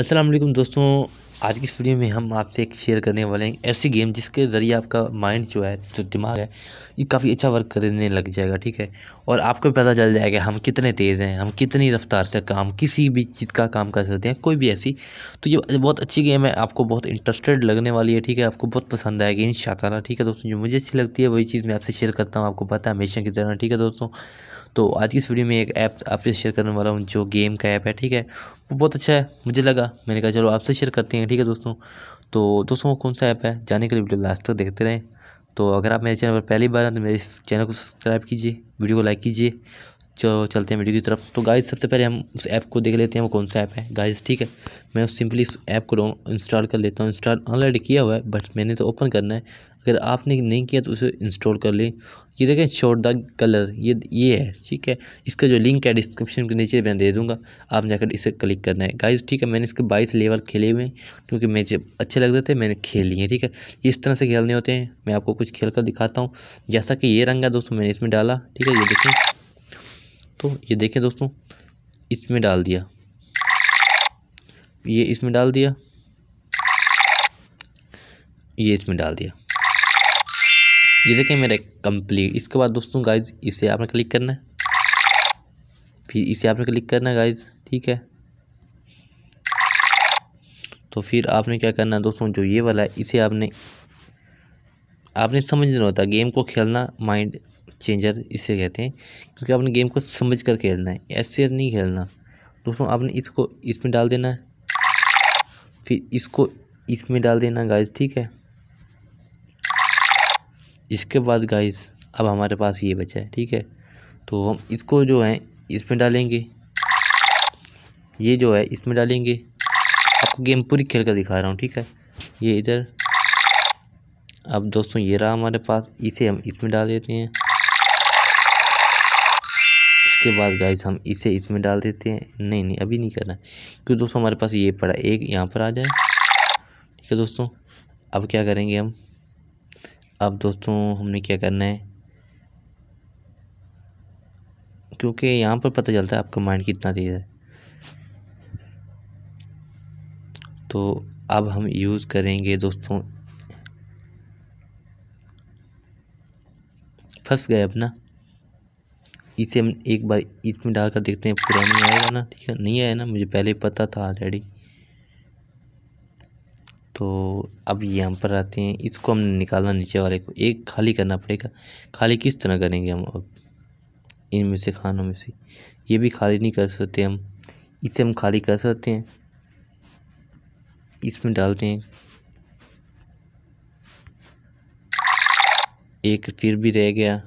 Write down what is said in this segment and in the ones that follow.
असलम दोस्तों आज की इस वीडियो में हम आपसे एक शेयर करने वाले हैं ऐसी गेम जिसके ज़रिए आपका माइंड जो है जो दिमाग है ये काफ़ी अच्छा वर्क करने लग जाएगा ठीक है और आपको पता चल जाएगा हम कितने तेज़ हैं हम कितनी रफ्तार से काम किसी भी चीज़ का काम कर सकते हैं कोई भी ऐसी तो ये बहुत अच्छी गेम है आपको बहुत इंटरेस्टेड लगने वाली है ठीक है आपको बहुत पसंद आएगी इन शाताना ठीक है दोस्तों जो मुझे अच्छी लगती है वही चीज़ मैं आपसे शेयर करता हूँ आपको पता है हमेशा की तरह ठीक है दोस्तों तो आज की इस वीडियो में एक ऐप आपसे शेयर करने वाला हूँ जो गेम का ऐप है ठीक है वो बहुत अच्छा है मुझे लगा मैंने कहा चलो आपसे शेयर करते हैं ठीक है दोस्तों तो दोस्तों कौन सा ऐप है जाने के लिए वीडियो लास्ट तक देखते रहें तो अगर आप मेरे चैनल पर पहली बार हैं तो मेरे चैनल को सब्सक्राइब कीजिए वीडियो को लाइक कीजिए चलो चलते हैं वीडियो की तरफ तो गाइस सबसे पहले हम उस ऐप को देख लेते हैं वो कौन सा ऐप है गाइस ठीक है मैं उस सिंपली इस ऐप को इंस्टॉल कर लेता हूँ इंस्टॉल ऑलरेडी किया हुआ है बट मैंने तो ओपन करना है अगर आपने नहीं किया तो उसे इंस्टॉल कर लें ये देखें शॉर्ट द कलर ये ये है ठीक है इसका जो लिंक है डिस्क्रिप्शन के नीचे मैं दे दूँगा आप जाकर इसे क्लिक करना है गाइज ठीक है मैंने इसके बाईस लेवल खेले हुए हैं क्योंकि जब अच्छे लग थे मैंने खेल लिए ठीक है इस तरह से खेलने होते हैं मैं आपको कुछ खेल कर दिखाता हूँ जैसा कि ये रंग है दोस्तों मैंने इसमें डाला ठीक है ये देखें तो ये देखें दोस्तों इसमें डाल दिया ये इसमें डाल दिया ये इसमें डाल दिया ये देखें मेरा कंप्लीट इसके बाद दोस्तों गाइज इसे आपने क्लिक करना है फिर इसे आपने क्लिक करना है गाइज ठीक है तो फिर आपने क्या करना है दोस्तों जो ये वाला है इसे आपने आपने समझना होता गेम को खेलना माइंड चेंजर इसे कहते हैं क्योंकि आपने गेम को समझ कर खेलना है ऐसे नहीं खेलना दोस्तों आपने इसको इसमें डाल देना है फिर इसको इसमें डाल देना गाइस ठीक है इसके बाद गाइस अब हमारे पास ये बचा है ठीक है तो हम इसको जो है इसमें डालेंगे ये जो है इसमें डालेंगे आपको गेम पूरी खेल कर दिखा रहा हूँ ठीक है ये इधर अब दोस्तों ये रहा हमारे पास इसे हम इसमें डाल देते हैं उसके बाद गाइस हम इसे इसमें डाल देते हैं नहीं नहीं अभी नहीं करना क्योंकि दोस्तों हमारे पास ये पड़ा एक यहाँ पर आ जाए ठीक है दोस्तों अब क्या करेंगे हम अब दोस्तों हमने क्या करना है क्योंकि यहाँ पर पता चलता है आपका माइंड कितना तेज़ है तो अब हम यूज़ करेंगे दोस्तों फंस गए अपना इसे हम एक बार इसमें डाल कर देखते हैं पुरानी आएगा ना ठीक है नहीं आया ना मुझे पहले पता था ऑलरेडी तो अब यहाँ पर आते हैं इसको हमने निकालना नीचे वाले को एक खाली करना पड़ेगा खाली किस तरह करेंगे हम अब इनमें से खानों में से ये भी खाली नहीं कर सकते हम इसे हम खाली कर सकते हैं इसमें डालते हैं एक फिर भी रह गया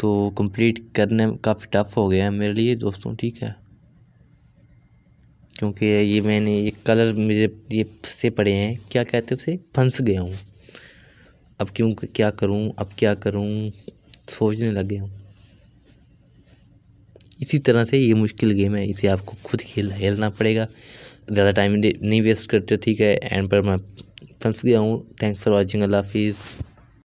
तो कंप्लीट करने में काफ़ी टफ़ हो गया है मेरे लिए दोस्तों ठीक है क्योंकि ये मैंने ये कलर मेरे ये से पड़े हैं क्या कहते हैं उसे फंस गया हूँ अब क्यों क्या करूँ अब क्या करूँ सोचने लग गया हूँ इसी तरह से ये मुश्किल गेम है इसे आपको खुद खेल खेलना पड़ेगा ज़्यादा टाइम नहीं वेस्ट करते ठीक है एंड पर मैं फंस गया हूँ थैंक्स फॉर वॉचिंग अल्लाह हाफिज़